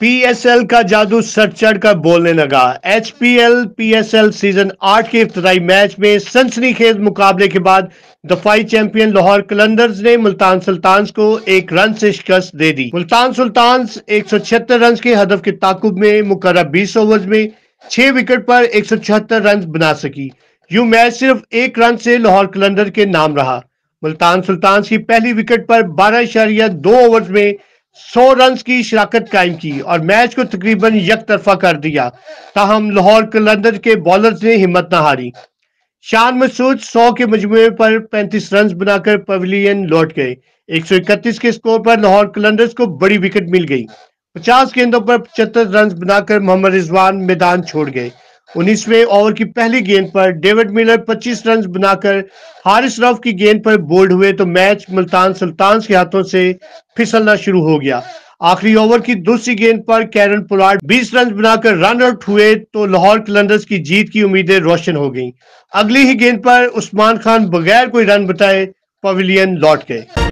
PSL का जादू sir चढ़ कर बोलने लगा एचपीएल पीएसएल सीजन आठ के इब्तदाई मैच में सनसनीखेज मुकाबले के बाद दफाई चैंपियन लाहौर कलंदर्स ने मुल्तान सुल्तान्स को एक रन से शिकस्त दे दी मुल्तान सुल्तान्स एक सौ छिहत्तर रन के हदफ के ताकुब में मुकर बीस ओवर में छह विकेट पर एक सौ छिहत्तर रन बना सकी यू मैच सिर्फ एक रन से लाहौर कलंदर के नाम रहा मुल्तान सुल्तान की पहली विकेट पर बारह इशारिया दो ओवर में सौ रन की शराकत कायम की और मैच को तकरीबन यक तरफा कर दिया ताहम लाहौर कलंदर के बॉलर ने हिम्मत न हारी शान मसूद सौ के मजमू पर पैंतीस रन बनाकर पवेलियन लौट गए एक सौ इकतीस के स्कोर पर लाहौर कलंदर्स को बड़ी विकेट मिल गई पचास गेंदों पर पचहत्तर रन बनाकर मोहम्मद रिजवान मैदान छोड़ गए उन्नीसवें ओवर की पहली गेंद पर डेविड मिलर 25 रन बनाकर हारिस रफ की गेंद पर बोल्ड हुए तो मैच मुल्तान सुल्तान के हाथों से फिसलना शुरू हो गया आखिरी ओवर की दूसरी गेंद पर कैरन पुलाड 20 रन बनाकर रन आउट हुए तो लाहौर कलंदर्स की जीत की उम्मीदें रोशन हो गईं। अगली ही गेंद पर उस्मान खान बगैर कोई रन बताए पवेलियन लौट गए